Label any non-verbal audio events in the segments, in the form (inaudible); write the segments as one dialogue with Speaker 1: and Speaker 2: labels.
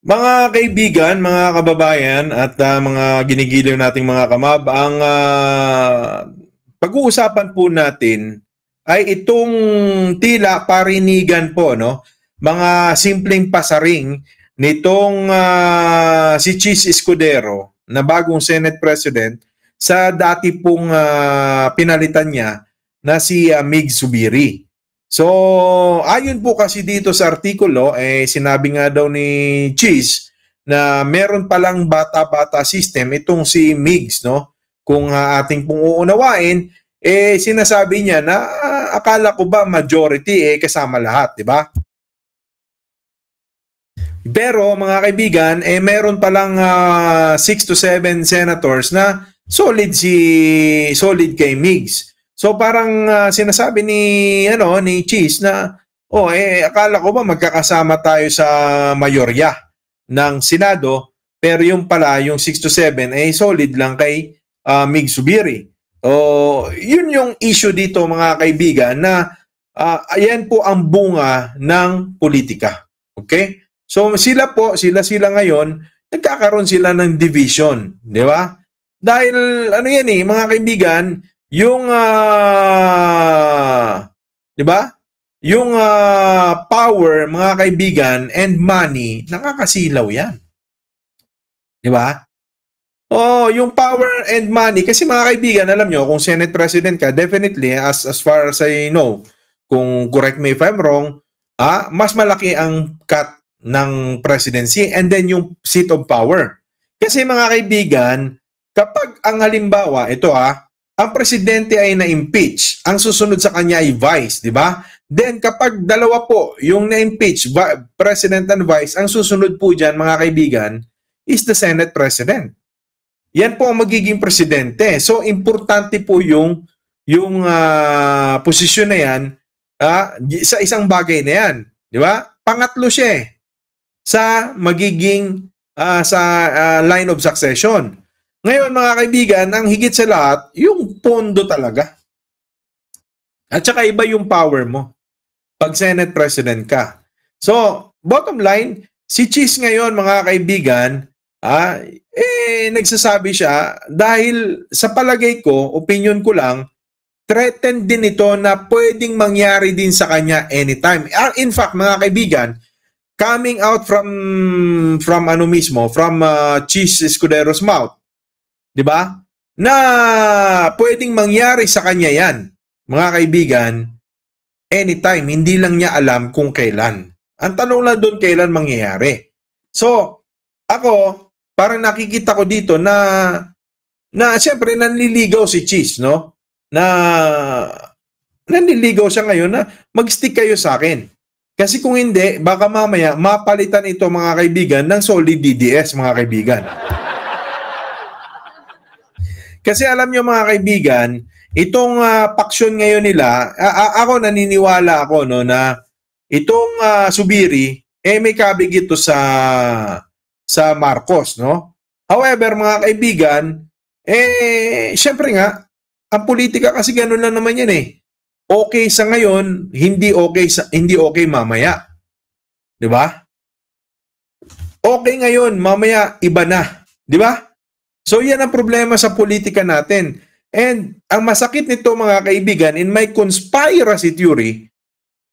Speaker 1: Mga kaibigan, mga kababayan at uh, mga ginigiliw nating mga kamab, ang uh, pag-uusapan po natin ay itong tila parinigan po no, mga simpleng pasaring nitong uh, si Cheese Escudero na bagong Senate President sa dati pong uh, pinalitan niya na si uh, Mig Subiri. So, ayon po kasi dito sa artikulo, eh, sinabi nga daw ni Cheese na meron palang bata-bata system itong si MIGS, no? Kung uh, ating pong uunawain, eh sinasabi niya na uh, akala ko ba majority eh kasama lahat, di ba? Pero mga kaibigan, eh meron palang 6 uh, ah, to 7 senators na solid si solid kay MIGS. So parang uh, sinasabi ni ano ni Cheese na oh eh akala ko ba magkakasama tayo sa mayorya ng Senado pero yung pala yung 6 to 7 eh solid lang kay uh, Mig Subiri. So yun yung issue dito mga kaibigan na uh, ayan po ang bunga ng politika. Okay? So sila po, sila sila ngayon, nagkakaroon sila ng division, di ba? Dahil ano yan eh, mga kaibigan, yung uh, 'di ba? Yung uh, power, mga kaibigan, and money, nakakasilaw 'yan. 'Di ba? Oh, yung power and money kasi mga kaibigan, alam nyo, kung Senate President ka, definitely as as far as I know, kung correct me if I'm wrong, ah, mas malaki ang cut ng presidency and then yung seat of power. Kasi mga kaibigan, kapag ang halimbawa, ito ah, ang presidente ay na-impeach. Ang susunod sa kanya ay vice, di ba? Then kapag dalawa po yung na-impeach, president and vice, ang susunod po dyan mga kaibigan is the Senate president. Yan po ang magiging presidente. So importante po yung yung uh, posisyon na yan uh, sa isang bagay na yan, di ba? Pangatlo siya eh, sa magiging uh, sa uh, line of succession. Ngayon mga kaibigan, ang higit sa lahat, yung pondo talaga. At saka iba yung power mo pag Senate President ka. So, bottom line, si Cheese ngayon mga kaibigan, ah, eh, nagsasabi siya dahil sa palagay ko, opinion ko lang, threatened din ito na pwedeng mangyari din sa kanya anytime. Ah, in fact, mga kaibigan, coming out from from ano mismo, from uh, ah, Cheese Escudero's mouth, 'di ba? Na pwedeng mangyari sa kanya 'yan. Mga kaibigan, anytime, hindi lang niya alam kung kailan. Ang tanong lang doon kailan mangyayari. So, ako parang nakikita ko dito na na siyempre nanliligaw si Cheese, no? Na nanliligaw siya ngayon na mag-stick kayo sa akin. Kasi kung hindi, baka mamaya mapalitan ito mga kaibigan ng solid DDS mga kaibigan. Kasi alam nyo mga kaibigan, itong uh, paksyon ngayon nila, a- a- ako naniniwala ako no, na itong uh, Subiri, eh may kabig ito sa, sa Marcos. No? However mga kaibigan, eh syempre nga, ang politika kasi ganun lang naman yan eh. Okay sa ngayon, hindi okay sa hindi okay mamaya. 'Di ba? Okay ngayon, mamaya iba na, 'di ba? So yan ang problema sa politika natin. And ang masakit nito mga kaibigan, in my conspiracy theory,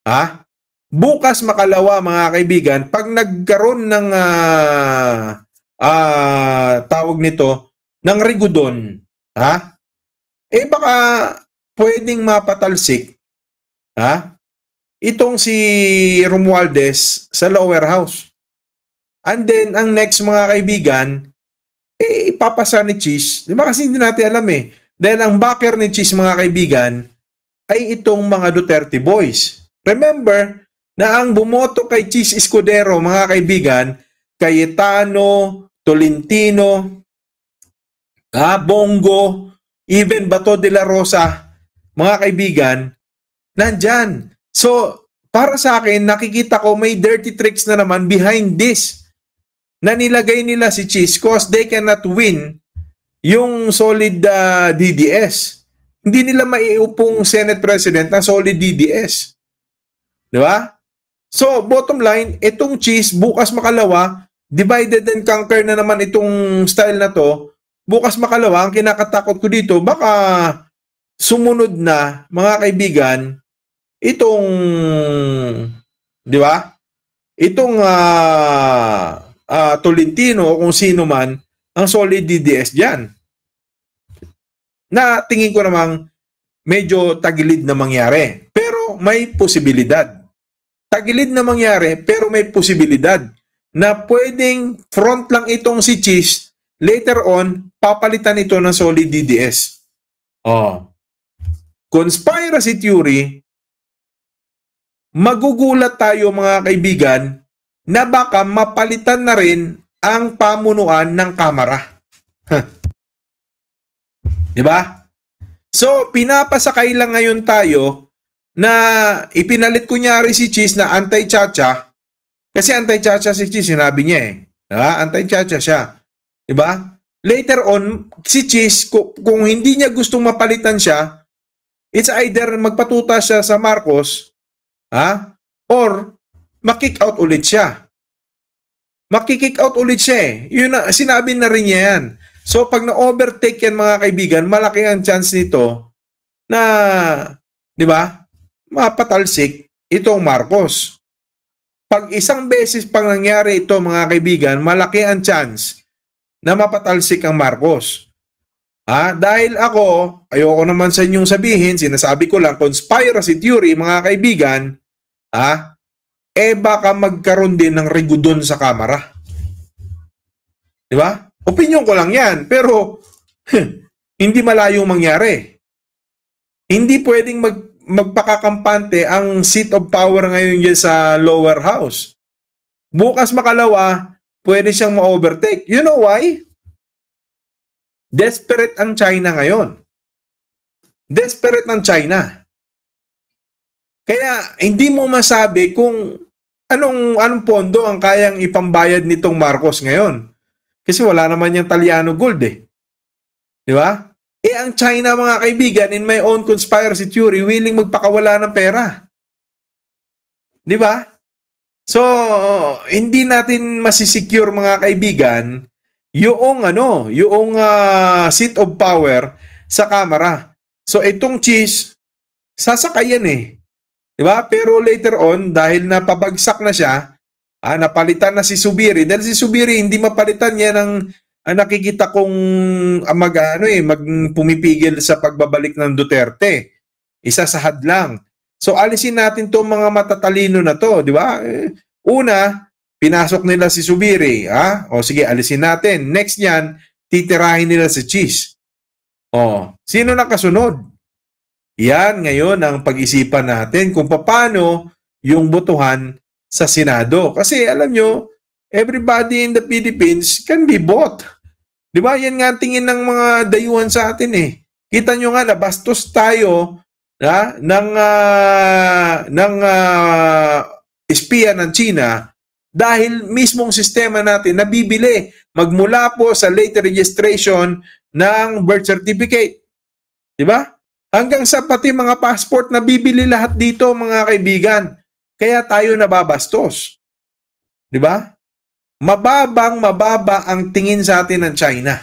Speaker 1: ha? Bukas makalawa mga kaibigan, pag nagkaroon ng uh, uh, tawag nito ng rigudon, ha? Eh baka pwedeng mapatalsik, ha? Itong si Romualdez sa lower house. And then ang next mga kaibigan, ipapasa ni Cheese, di ba kasi hindi natin alam eh, dahil ang backer ni Cheese mga kaibigan ay itong mga Duterte boys. Remember na ang bumoto kay Cheese Escudero mga kaibigan, Cayetano, Tolentino, Gabongo, even Bato de la Rosa, mga kaibigan, nandyan. So, para sa akin, nakikita ko may dirty tricks na naman behind this na nilagay nila si Cheese cause they cannot win yung solid uh, ah, DDS. Hindi nila maiupong Senate President ng solid DDS. Di ba? So, bottom line, itong cheese, bukas makalawa, divided and conquer na naman itong style na to. Bukas makalawa, ang kinakatakot ko dito, baka sumunod na, mga kaibigan, itong, di ba? Itong, ah, uh, uh, Tolentino o kung sino man ang solid DDS dyan. Na tingin ko namang medyo tagilid na mangyari. Pero may posibilidad. Tagilid na mangyari pero may posibilidad na pwedeng front lang itong si Cheese later on papalitan ito ng solid DDS. Oh. Conspiracy theory magugulat tayo mga kaibigan na baka mapalitan na rin ang pamunuan ng kamera. Di ba? So, pinapasakay lang ngayon tayo na ipinalit ko kunyari si Cheese na anti-chacha kasi anti-chacha si Cheese, sinabi niya eh. Diba? Anti-chacha siya. Di ba? Later on, si Cheese, kung, kung hindi niya gustong mapalitan siya, it's either magpatuta siya sa Marcos ha? or makick out ulit siya. Makikick out ulit siya eh. Yun na, sinabi na rin niya yan. So pag na-overtake yan mga kaibigan, malaki ang chance nito na, di ba, mapatalsik itong Marcos. Pag isang beses pang nangyari ito mga kaibigan, malaki ang chance na mapatalsik ang Marcos. Ha? Dahil ako, ayoko naman sa inyong sabihin, sinasabi ko lang, conspiracy theory mga kaibigan, ha? eh baka magkaroon din ng rigudon sa kamera. Di ba? Opinyon ko lang yan, pero huh, (laughs) hindi malayong mangyari. Hindi pwedeng mag, magpakakampante ang seat of power ngayon dyan sa lower house. Bukas makalawa, pwede siyang ma-overtake. You know why? Desperate ang China ngayon. Desperate ang China. Kaya hindi mo masabi kung anong, anong pondo ang kayang ipambayad nitong Marcos ngayon? Kasi wala naman yung Taliano Gold eh. Di ba? Eh ang China mga kaibigan, in my own conspiracy theory, willing magpakawala ng pera. Di ba? So, hindi natin masisecure mga kaibigan yung ano, yung uh, seat of power sa camera. So itong cheese, sasakayan eh. Di ba? Pero later on, dahil napabagsak na siya, ah, napalitan na si Subiri. Dahil si Subiri, hindi mapalitan niya ng ah, nakikita kong ah, mag, ano eh, mag pumipigil sa pagbabalik ng Duterte. Isa sa hadlang. So alisin natin to mga matatalino na to, di ba? Eh, una, pinasok nila si Subiri, ha? Ah. O sige, alisin natin. Next niyan, titirahin nila si Cheese. O, sino kasunod? Yan ngayon ang pag-isipan natin kung paano yung botohan sa Senado. Kasi alam nyo, everybody in the Philippines can be bought. Di ba? Yan nga tingin ng mga dayuhan sa atin eh. Kita nyo nga na bastos tayo na, ng, uh, ng uh, espiya ng China dahil mismong sistema natin nabibili magmula po sa late registration ng birth certificate. Di ba? Hanggang sa pati mga passport na bibili lahat dito mga kaibigan. Kaya tayo nababastos. 'Di ba? Mababang mababa ang tingin sa atin ng China.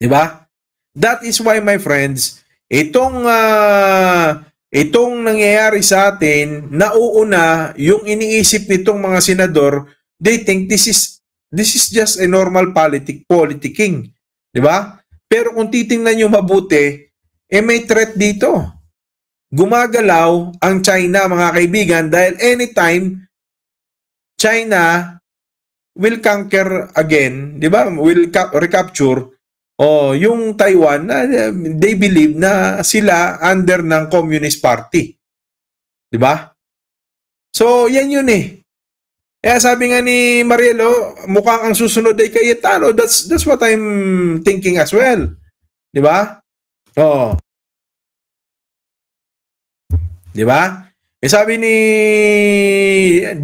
Speaker 1: 'Di ba? That is why my friends, itong uh, itong nangyayari sa atin, nauuna yung iniisip nitong mga senador, they think this is this is just a normal politic politicking, 'di ba? Pero kung titingnan niyo mabuti, eh may threat dito. Gumagalaw ang China mga kaibigan dahil anytime China will conquer again, 'di ba? Will recapture oh, yung Taiwan na they believe na sila under ng Communist Party. 'Di ba? So, yan yun eh. Kaya sabi nga ni Marielo, mukhang ang susunod ay Cayetano. That's, that's what I'm thinking as well. Di ba? Oo. Di ba? Eh sabi ni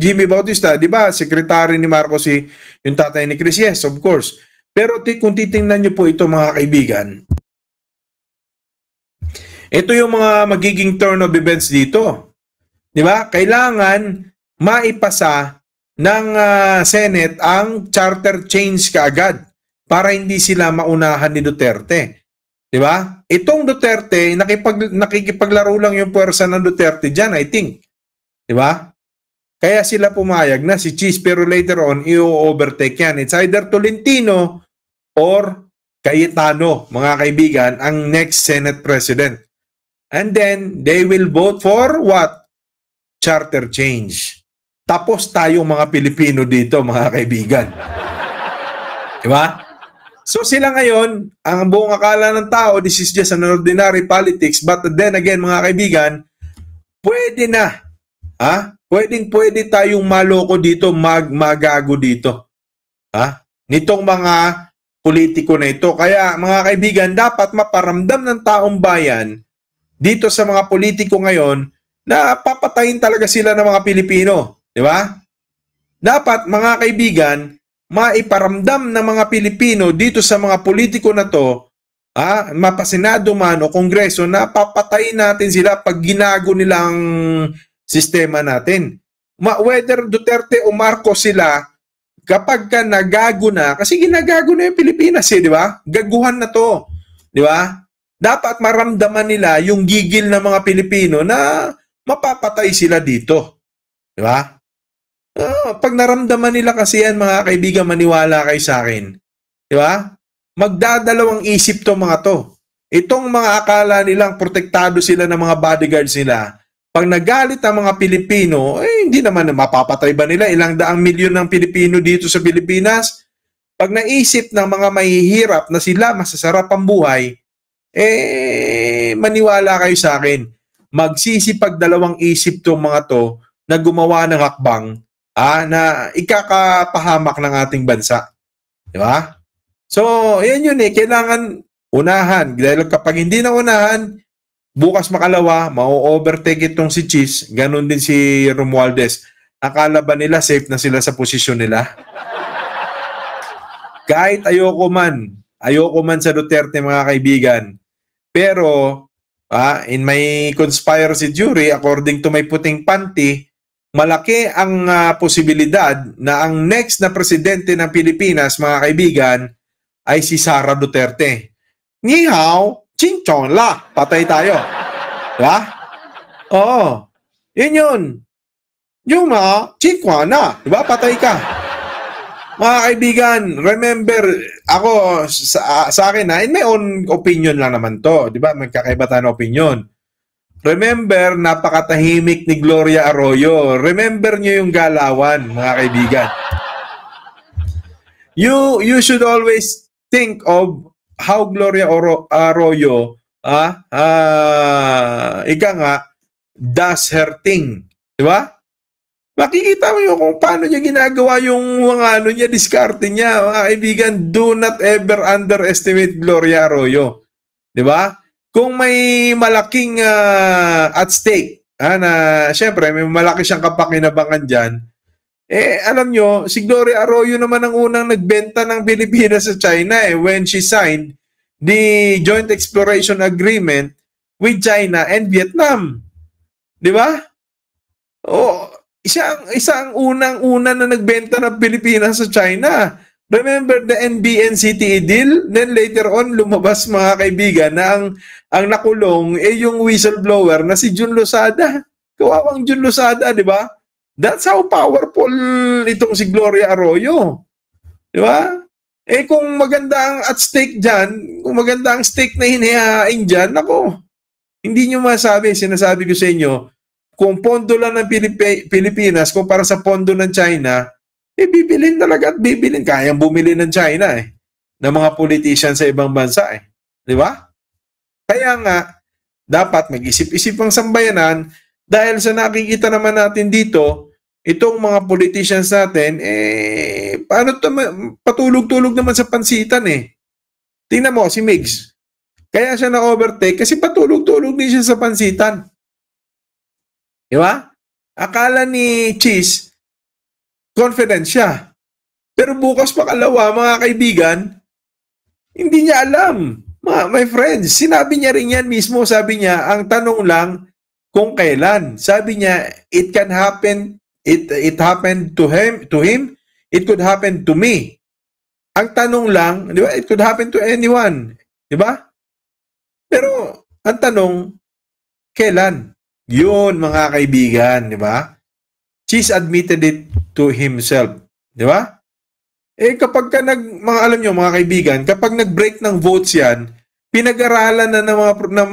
Speaker 1: Jimmy Bautista, di ba, sekretary ni Marcos si yung tatay ni Chris, yes, of course. Pero kung titingnan niyo po ito mga kaibigan, ito yung mga magiging turn of events dito. Di ba? Kailangan maipasa ng uh, Senate ang charter change kaagad para hindi sila maunahan ni Duterte. 'Di ba? Itong Duterte, nakipag, nakikipaglaro lang yung puwersa ng Duterte diyan, I think. 'Di ba? Kaya sila pumayag na si Cheese pero later on i-overtake yan. It's either Tolentino or Cayetano, mga kaibigan, ang next Senate President. And then, they will vote for what? Charter change. Tapos tayo mga Pilipino dito, mga kaibigan. Di Diba? So sila ngayon, ang buong akala ng tao, this is just an ordinary politics. But then again, mga kaibigan, pwede na. Ha? Pwedeng pwede tayong maloko dito, mag magago dito. Ha? Nitong mga politiko na ito. Kaya mga kaibigan, dapat maparamdam ng taong bayan dito sa mga politiko ngayon na papatayin talaga sila ng mga Pilipino. Di ba? Dapat mga kaibigan, maiparamdam ng mga Pilipino dito sa mga politiko na to, ah, mapasenado man o kongreso, na papatayin natin sila pag ginago nilang sistema natin. Ma whether Duterte o Marcos sila, kapag ka nagago na, kasi ginagago na yung Pilipinas eh, di ba? Gaguhan na to, di ba? Dapat maramdaman nila yung gigil ng mga Pilipino na mapapatay sila dito. Di ba? Ah, pag naramdaman nila kasi yan mga kaibigan, maniwala kay sa akin. Di ba? Magdadalawang isip to mga to. Itong mga akala nilang protektado sila ng mga bodyguards nila, pag nagalit ang mga Pilipino, eh hindi naman mapapatay ba nila ilang daang milyon ng Pilipino dito sa Pilipinas? Pag naisip ng mga mahihirap na sila masasarap ang buhay, eh maniwala kayo sa akin. Magsisipag dalawang isip tong mga to na gumawa ng hakbang ah, na ikakapahamak ng ating bansa. Di ba? So, yan yun eh. Kailangan unahan. Dahil kapag hindi na unahan, bukas makalawa, mau-overtake itong si Cheese. Ganon din si Romualdez. Akala ba nila safe na sila sa posisyon nila? Kahit ayoko man, ayoko man sa Duterte mga kaibigan. Pero, ah, in my conspiracy theory, according to my puting panty, malaki ang uh, posibilidad na ang next na presidente ng Pilipinas, mga kaibigan, ay si Sara Duterte. Ni hao, chong la, patay tayo. La? Oo. Yun yun. Yung ma, mga chikwa na, di ba? Patay ka. Mga kaibigan, remember, ako sa, ah, sa akin ah, na, in my own opinion lang naman to, di ba? Magkakaiba tayo ng opinion. Remember, napakatahimik ni Gloria Arroyo. Remember nyo yung galawan, mga kaibigan. You, you should always think of how Gloria Arroyo, ah, ah, ika nga, does her thing. Di ba? Makikita mo yung kung paano niya ginagawa yung mga ano niya, discarding niya. Mga kaibigan, do not ever underestimate Gloria Arroyo. Di ba? kung may malaking uh, at stake, ah, na syempre may malaki siyang kapakinabangan diyan, eh alam nyo, si Gloria Arroyo naman ang unang nagbenta ng Pilipinas sa China eh when she signed the Joint Exploration Agreement with China and Vietnam. 'Di ba? Oh, isa ang isa ang unang-una na nagbenta ng Pilipinas sa China. Remember the NBNCTE deal? Then later on, lumabas mga kaibigan na ang, ang nakulong ay eh, yung whistleblower na si Jun Lozada. Kawawang Jun Lozada, di ba? That's how powerful itong si Gloria Arroyo. Di ba? Eh kung maganda ang at stake dyan, kung maganda ang stake na hinihain dyan, ako, hindi nyo masabi, sinasabi ko sa inyo, kung pondo lang ng Pilip Pilipinas, kung para sa pondo ng China, eh bibilin talaga at bibilin. Kayang bumili ng China eh. Ng mga politician sa ibang bansa eh. Di ba? Kaya nga, dapat mag-isip-isip ang sambayanan dahil sa nakikita naman natin dito, itong mga politicians natin, eh, paano to, patulog-tulog naman sa pansitan eh. Tingnan mo, si Migs. Kaya siya na-overtake kasi patulog-tulog din siya sa pansitan. Di ba? Akala ni Cheese, conference siya. Pero bukas makalawa, mga kaibigan, hindi niya alam. Ma, my friends, sinabi niya rin yan mismo. Sabi niya, ang tanong lang kung kailan. Sabi niya, it can happen, it, it happened to him, to him, it could happen to me. Ang tanong lang, di ba, it could happen to anyone. Di ba? Pero, ang tanong, kailan? Yun, mga kaibigan, di ba? Cheese admitted it to himself. Di ba? Eh kapag ka nag, mga alam nyo mga kaibigan, kapag nag-break ng votes yan, pinag-aralan na ng mga, ng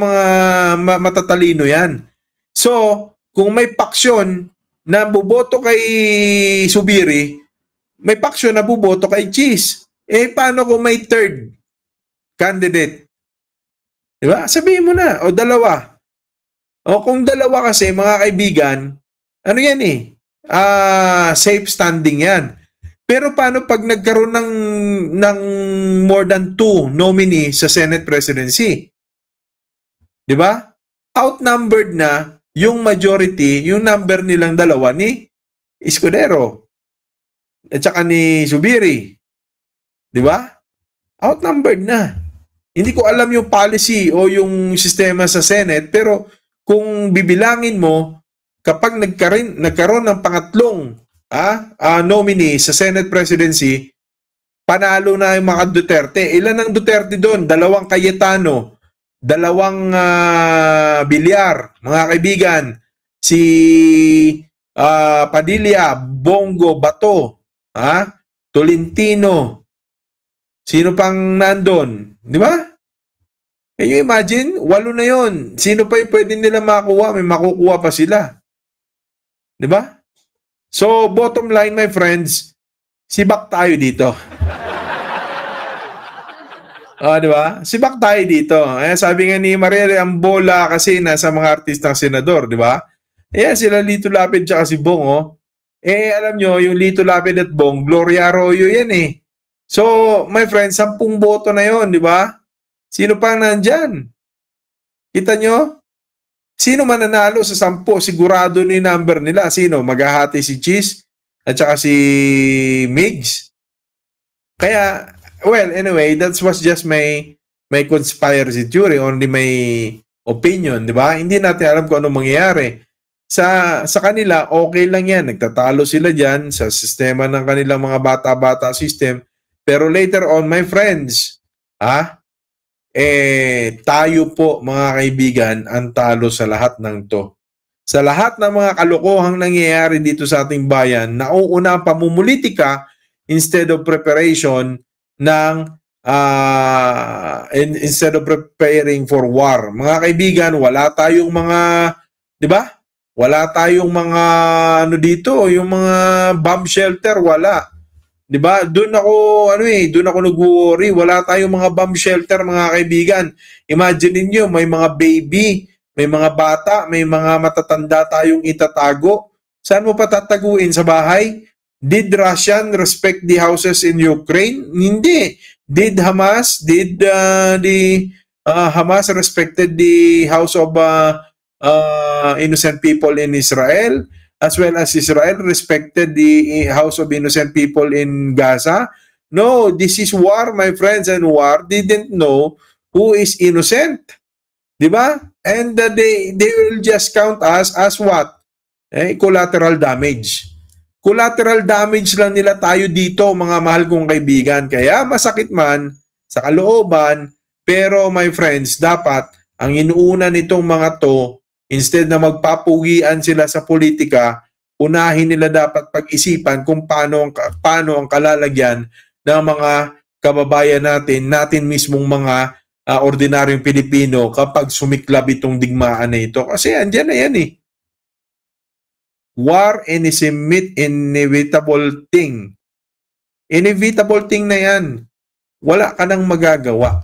Speaker 1: mga matatalino yan. So, kung may paksyon na buboto kay Subiri, may paksyon na buboto kay Cheese. Eh, paano kung may third candidate? Diba? Sabihin mo na. O dalawa. O kung dalawa kasi, mga kaibigan, ano yan eh? uh, safe standing yan. Pero paano pag nagkaroon ng, ng more than two nominee sa Senate presidency? Di ba? Outnumbered na yung majority, yung number nilang dalawa ni Escudero at saka ni Subiri. Di ba? Outnumbered na. Hindi ko alam yung policy o yung sistema sa Senate pero kung bibilangin mo, kapag nagkaroon, nagkaroon ng pangatlong ah, uh, nominee sa Senate presidency, panalo na yung mga Duterte. Ilan ang Duterte doon? Dalawang Cayetano, dalawang uh, Bilyar, mga kaibigan, si uh, Padilla, Bongo, Bato, ha? Ah, Tolentino, sino pang nandun? Di ba? Can you imagine? Walo na yon. Sino pa yung pwede nila makuha? May makukuha pa sila. 'Di ba? So bottom line my friends, sibak tayo dito. (laughs) Oh, di ba? Sibak tayo dito. Eh, sabi nga ni Marielle, ang bola kasi nasa mga artistang senador, di ba? Eh, sila Lito Lapid tsaka si Bong, oh. Eh, alam nyo, yung Lito Lapid at Bong, Gloria Arroyo yan eh. So, my friends, sampung boto na yon di ba? Sino pa nandyan? Kita nyo? Sino mananalo sa sampo, sigurado ni number nila. Sino? Maghahati si Cheese at saka si Migs. Kaya, well, anyway, that was just my my conspiracy theory, only my opinion, di ba? Hindi natin alam kung ano mangyayari. Sa, sa kanila, okay lang yan. Nagtatalo sila dyan sa sistema ng kanilang mga bata-bata system. Pero later on, my friends, ha? eh tayo po mga kaibigan ang talo sa lahat ng to. Sa lahat ng mga kalokohang nangyayari dito sa ating bayan, nauuna ang pamumulitika instead of preparation ng uh, instead of preparing for war. Mga kaibigan, wala tayong mga, di ba? Wala tayong mga ano dito, yung mga bomb shelter, wala. 'Di ba? Doon ako ano eh, doon ako nag-worry. Wala tayong mga bomb shelter mga kaibigan. Imagine niyo may mga baby, may mga bata, may mga matatanda tayong itatago. Saan mo patataguin sa bahay? Did Russian respect the houses in Ukraine? Hindi. Did Hamas, did uh, the uh, Hamas respected the house of uh, uh, innocent people in Israel? as well as Israel respected the house of innocent people in Gaza? No, this is war, my friends, and war didn't know who is innocent. Diba? And uh, they, they will just count us as what? Eh, collateral damage. Collateral damage lang nila tayo dito, mga mahal kong kaibigan. Kaya masakit man sa kalooban, pero my friends, dapat ang inuuna nitong mga to Instead na magpapugian sila sa politika, unahin nila dapat pag-isipan kung paano ang, paano ang kalalagyan ng mga kababayan natin, natin mismong mga uh, ordinaryong Pilipino kapag sumiklab itong digmaan na ito. Kasi andyan na yan eh. War and is a inevitable thing. Inevitable thing na yan. Wala ka nang magagawa.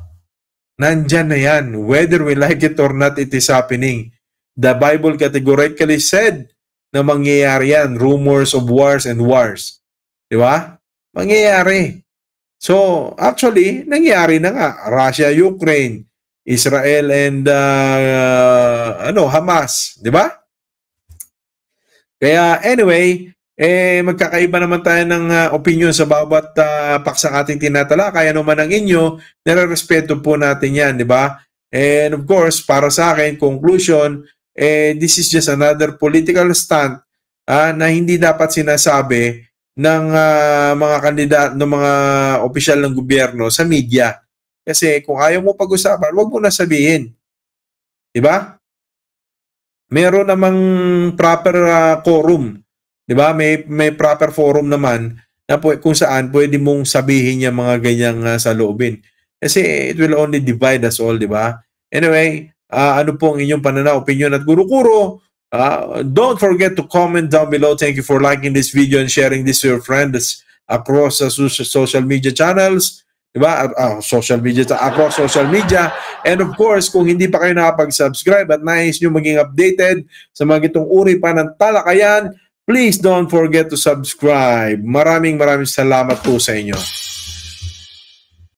Speaker 1: Nandyan na yan. Whether we like it or not, it is happening. The Bible categorically said na mangyayari yan. Rumors of wars and wars. Di ba? Mangyayari. So, actually, nangyari na nga. Russia, Ukraine, Israel and uh, ano Hamas, 'di ba? Kaya anyway, eh magkakaiba naman tayo ng uh, opinion sa bawat uh, paksang ating tinatalakay ano man ang inyo, nire-respeto po natin 'yan, 'di ba? And of course, para sa akin, conclusion, eh this is just another political stunt ah, na hindi dapat sinasabi ng uh, mga kandidato ng mga opisyal ng gobyerno sa media. Kasi kung ayaw mo pag-usapan, huwag mo na sabihin. 'Di ba? Meron namang proper uh, quorum. 'Di ba? May may proper forum naman na pu- kung saan pwede mong sabihin 'yang mga ganyang uh, saloobin. Kasi it will only divide us all, 'di ba? Anyway, Uh, ano po ang inyong pananaw, opinion at guru-guro? Uh, ah, don't forget to comment down below. Thank you for liking this video and sharing this to your friends across uh, social media channels. Diba? Uh, social media, across social media. And of course, kung hindi pa kayo nakapag-subscribe at nais nyo maging updated sa mga itong uri pa ng talakayan, please don't forget to subscribe. Maraming maraming salamat po sa inyo.